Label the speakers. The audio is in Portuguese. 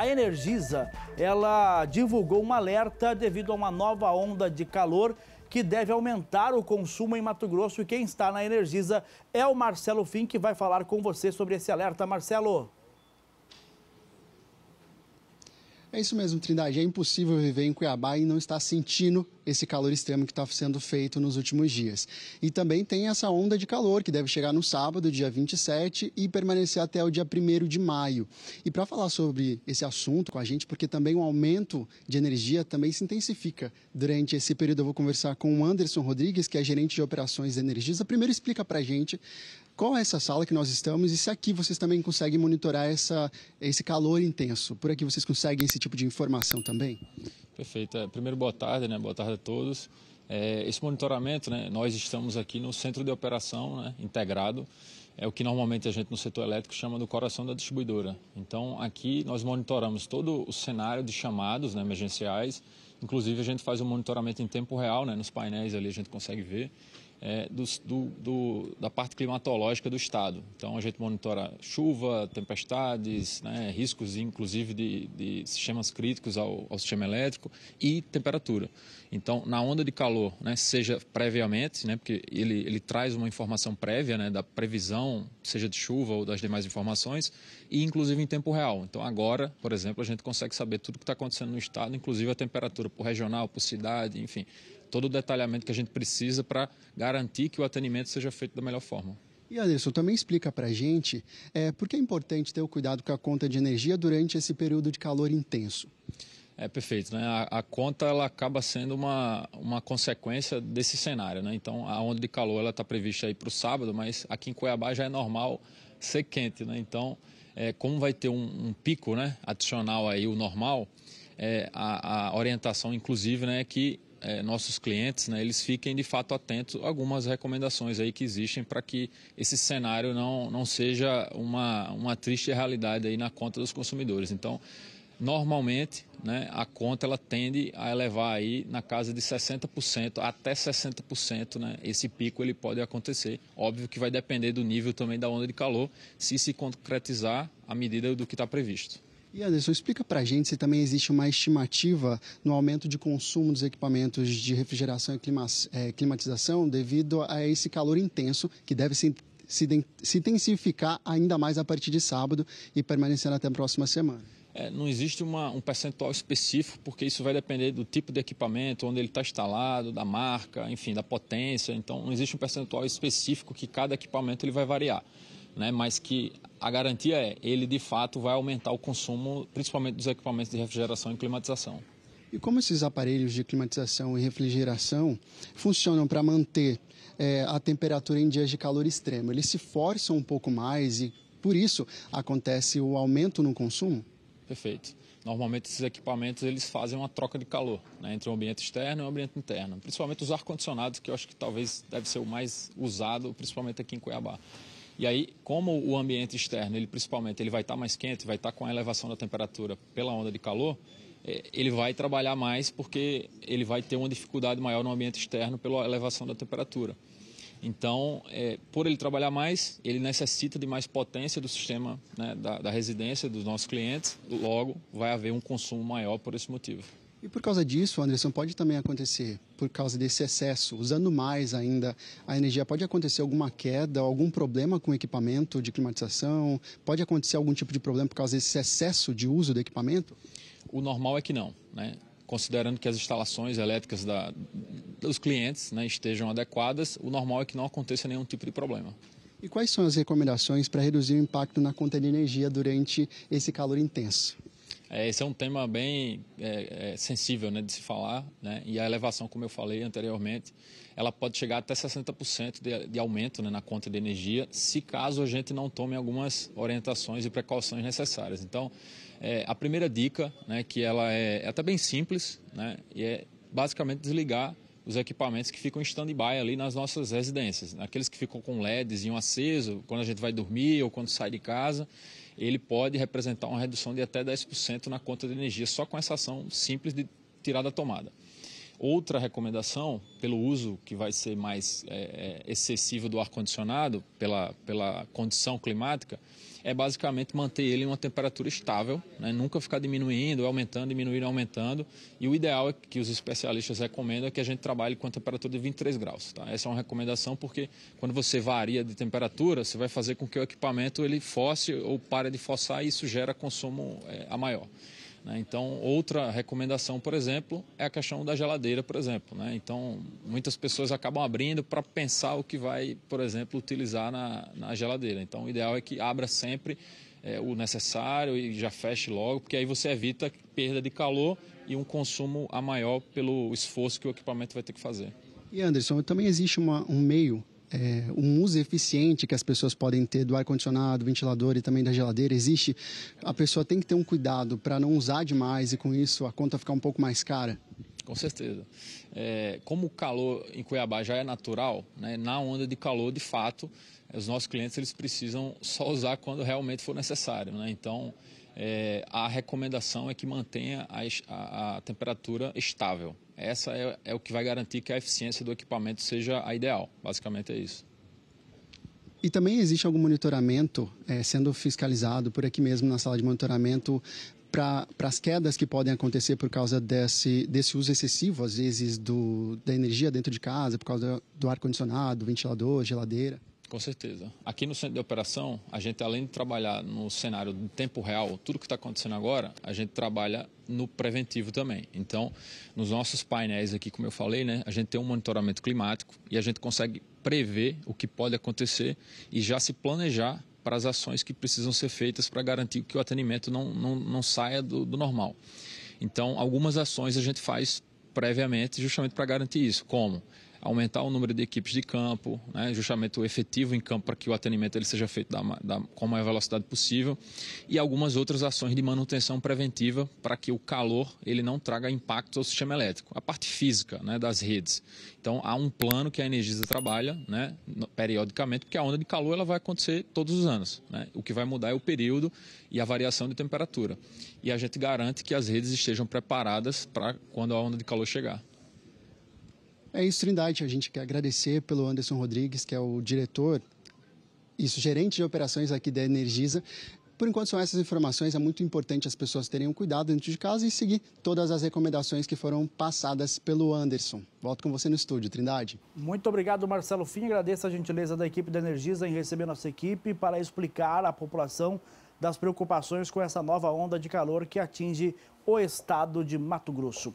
Speaker 1: a Energisa, ela divulgou um alerta devido a uma nova onda de calor que deve aumentar o consumo em Mato Grosso. E quem está na Energisa é o Marcelo Fim, que vai falar com você sobre esse alerta. Marcelo. É isso mesmo, Trindade. É impossível viver em Cuiabá e não estar sentindo esse calor extremo que está sendo feito nos últimos dias. E também tem essa onda de calor que deve chegar no sábado, dia 27, e permanecer até o dia 1 de maio. E para falar sobre esse assunto com a gente, porque também o aumento de energia também se intensifica durante esse período, eu vou conversar com o Anderson Rodrigues, que é gerente de operações de Energisa. Primeiro explica para a gente qual é essa sala que nós estamos e se aqui vocês também conseguem monitorar essa, esse calor intenso. Por aqui vocês conseguem esse tipo de informação também?
Speaker 2: Perfeito. É, primeiro, boa tarde, né? Boa tarde a todos. É, esse monitoramento, né? Nós estamos aqui no centro de operação né? integrado. É o que normalmente a gente no setor elétrico chama do coração da distribuidora. Então, aqui nós monitoramos todo o cenário de chamados né? emergenciais. Inclusive, a gente faz o um monitoramento em tempo real, né? Nos painéis ali a gente consegue ver é, do, do, da parte climatológica do estado. Então a gente monitora chuva, tempestades, né, riscos inclusive de, de, sistemas críticos ao, ao sistema elétrico e temperatura. Então na onda de calor, né, seja previamente, né, porque ele, ele traz uma informação prévia né, da previsão, seja de chuva ou das demais informações, e inclusive em tempo real. Então agora, por exemplo, a gente consegue saber tudo o que está acontecendo no estado, inclusive a temperatura por regional, por cidade, enfim todo o detalhamento que a gente precisa para garantir que o atendimento seja feito da melhor forma.
Speaker 1: E Anderson, também explica para a gente é, por que é importante ter o cuidado com a conta de energia durante esse período de calor intenso.
Speaker 2: É perfeito, né? A, a, conta ela acaba sendo uma, uma consequência desse cenário, né? Então a onda de calor ela está prevista aí para o sábado, mas aqui em Cuiabá já é normal ser quente, né? Então é, como vai ter um, um, pico, né? Adicional aí o normal, é, a, a orientação inclusive, né? É que é, nossos clientes, né, eles fiquem de fato atentos a algumas recomendações aí que existem para que esse cenário não, não seja uma, uma triste realidade aí na conta dos consumidores. Então, normalmente né, a conta ela tende a elevar aí na casa de 60% até 60%, né? Esse pico ele pode acontecer. Óbvio que vai depender do nível também da onda de calor, se se concretizar a medida do que está previsto.
Speaker 1: E Anderson, explica para a gente se também existe uma estimativa no aumento de consumo dos equipamentos de refrigeração e é, climatização devido a esse calor intenso que deve se, se, intensificar ainda mais a partir de sábado e permanecendo até a próxima semana. É, não
Speaker 2: existe uma, um percentual específico, porque isso vai depender do tipo de equipamento, onde ele está instalado, da marca, enfim, da potência. Então, não existe um percentual específico que cada equipamento ele vai variar né? mas que a garantia é, ele de fato vai aumentar o consumo, principalmente dos equipamentos de refrigeração e climatização.
Speaker 1: E como esses aparelhos de climatização e refrigeração funcionam para manter é, a temperatura em dias de calor extremo? Eles se forçam um pouco mais e por isso acontece o aumento no consumo?
Speaker 2: Perfeito. Normalmente esses equipamentos eles fazem uma troca de calor né, entre o ambiente externo e o ambiente interno, principalmente os ar condicionados que eu acho que talvez deve ser o mais usado, principalmente aqui em Cuiabá. E aí, como o ambiente externo, ele principalmente, ele vai estar tá mais quente, vai estar tá com a elevação da temperatura pela onda de calor, é, ele vai trabalhar mais porque ele vai ter uma dificuldade maior no ambiente externo pela elevação da temperatura. Então, é, por ele trabalhar mais, ele necessita de mais potência do sistema né, da, da residência dos nossos clientes, logo vai haver um consumo maior por esse motivo.
Speaker 1: E por causa disso, Anderson, pode também acontecer, por causa desse excesso, usando mais ainda a energia, pode acontecer alguma queda, algum problema com o equipamento de climatização? Pode acontecer algum tipo de problema por causa desse excesso de uso do equipamento?
Speaker 2: O normal é que não, né? Considerando que as instalações elétricas da, dos clientes né, estejam adequadas, o normal é que não aconteça nenhum tipo de problema.
Speaker 1: E quais são as recomendações para reduzir o impacto na conta de energia durante esse calor intenso?
Speaker 2: É, esse é um tema bem é, é, sensível né, de se falar, né? e a elevação, como eu falei anteriormente, ela pode chegar até 60% de, de aumento né, na conta de energia, se caso a gente não tome algumas orientações e precauções necessárias. Então, é, a primeira dica, né, que ela é, é até bem simples, né, e é basicamente desligar os equipamentos que ficam em stand-by ali nas nossas residências, né, aqueles que ficam com LEDs e um aceso quando a gente vai dormir ou quando sai de casa ele pode representar uma redução de até 10% na conta de energia só com essa ação simples de tirar da tomada. Outra recomendação, pelo uso que vai ser mais é, é, excessivo do ar-condicionado, pela, pela condição climática, é basicamente manter ele em uma temperatura estável, né? nunca ficar diminuindo, aumentando, diminuindo, aumentando. E o ideal é que os especialistas recomendam é que a gente trabalhe com a temperatura de 23 graus. Tá? Essa é uma recomendação porque quando você varia de temperatura, você vai fazer com que o equipamento ele fosse ou pare de forçar e isso gera consumo é, a maior. Né? Então, outra recomendação, por exemplo, é a questão da geladeira, por exemplo. Né? Então, muitas pessoas acabam abrindo para pensar o que vai, por exemplo, utilizar na, na geladeira. Então, o ideal é que abra sempre é, o necessário e já feche logo, porque aí você evita perda de calor e um consumo a maior pelo esforço que o equipamento vai ter que fazer.
Speaker 1: E Anderson, também existe uma, um meio é, um uso eficiente que as pessoas podem ter do ar-condicionado, ventilador e também da geladeira existe, a pessoa tem que ter um cuidado para não usar demais e com isso a conta ficar um pouco mais cara?
Speaker 2: Com certeza. É, como o calor em Cuiabá já é natural, né, na onda de calor, de fato, os nossos clientes eles precisam só usar quando realmente for necessário. Né? Então, é, a recomendação é que mantenha a, a, a temperatura estável. Essa é, é, o que vai garantir que a eficiência do equipamento seja a ideal. Basicamente é isso.
Speaker 1: E também existe algum monitoramento é, sendo fiscalizado por aqui mesmo na sala de monitoramento para as quedas que podem acontecer por causa desse, desse uso excessivo, às vezes, do, da energia dentro de casa, por causa do, do ar-condicionado, ventilador, geladeira?
Speaker 2: Com certeza. Aqui no centro de operação, a gente além de trabalhar no cenário de tempo real, tudo que está acontecendo agora, a gente trabalha no preventivo também. Então, nos nossos painéis aqui, como eu falei, né, a gente tem um monitoramento climático e a gente consegue prever o que pode acontecer e já se planejar para as ações que precisam ser feitas para garantir que o atendimento não, não, não saia do, do normal. Então, algumas ações a gente faz previamente justamente para garantir isso. Como? aumentar o número de equipes de campo, né, justamente o efetivo em campo para que o atendimento ele seja feito da, da, com a maior velocidade possível e algumas outras ações de manutenção preventiva para que o calor ele não traga impactos ao sistema elétrico. A parte física né, das redes. Então há um plano que a Energisa trabalha né, periodicamente, porque a onda de calor ela vai acontecer todos os anos. Né? O que vai mudar é o período e a variação de temperatura. E a gente garante que as redes estejam preparadas para quando a onda de calor chegar.
Speaker 1: É isso, Trindade. A gente quer agradecer pelo Anderson Rodrigues, que é o diretor, e gerente de operações aqui da Energisa. Por enquanto, são essas informações. É muito importante as pessoas terem um cuidado dentro de casa e seguir todas as recomendações que foram passadas pelo Anderson. Volto com você no estúdio, Trindade. Muito obrigado, Marcelo Fim. Agradeço a gentileza da equipe da Energisa em receber nossa equipe para explicar à população das preocupações com essa nova onda de calor que atinge o estado de Mato Grosso.